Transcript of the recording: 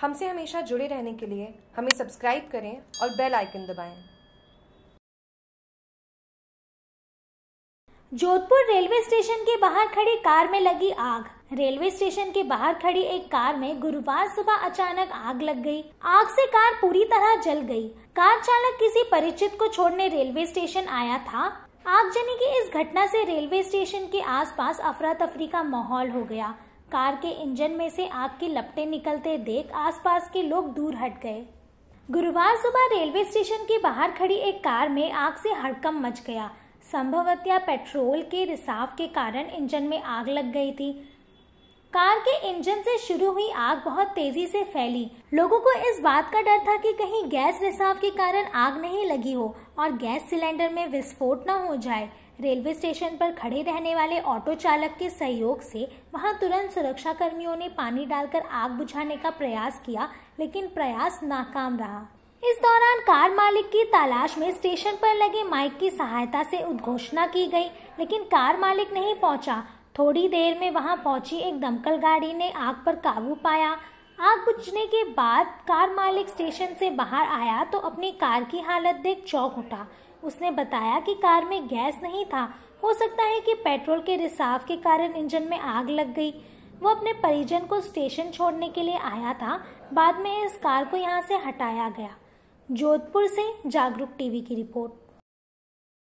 हमसे हमेशा जुड़े रहने के लिए हमें सब्सक्राइब करें और बेल आइकन दबाएं। जोधपुर रेलवे स्टेशन के बाहर खड़ी कार में लगी आग रेलवे स्टेशन के बाहर खड़ी एक कार में गुरुवार सुबह अचानक आग लग गई। आग से कार पूरी तरह जल गई। कार चालक किसी परिचित को छोड़ने रेलवे स्टेशन आया था आगजनी की इस घटना से रेलवे स्टेशन के आसपास अफरा तफरी का माहौल हो गया कार के इंजन में से आग की लपटें निकलते देख आसपास के लोग दूर हट गए गुरुवार सुबह रेलवे स्टेशन के बाहर खड़ी एक कार में आग से हड़कम मच गया संभवतया पेट्रोल के रिसाव के कारण इंजन में आग लग गई थी कार के इंजन से शुरू हुई आग बहुत तेजी से फैली लोगों को इस बात का डर था कि कहीं गैस रिसाव के कारण आग नहीं लगी हो और गैस सिलेंडर में विस्फोट न हो जाए रेलवे स्टेशन पर खड़े रहने वाले ऑटो चालक के सहयोग से वहां तुरंत सुरक्षा कर्मियों ने पानी डालकर आग बुझाने का प्रयास किया लेकिन प्रयास नाकाम रहा इस दौरान कार मालिक की तलाश में स्टेशन पर लगे माइक की सहायता से उद्घोषणा की गई लेकिन कार मालिक नहीं पहुंचा थोड़ी देर में वहां पहुंची एक दमकल गाड़ी ने आग पर काबू पाया आग बुझने के बाद कार मालिक स्टेशन से बाहर आया तो अपनी कार की हालत देख चौक उठा उसने बताया कि कार में गैस नहीं था हो सकता है कि पेट्रोल के रिसाव के कारण इंजन में आग लग गई वो अपने परिजन को स्टेशन छोड़ने के लिए आया था बाद में इस कार को यहाँ से हटाया गया जोधपुर से जागरूक टीवी की रिपोर्ट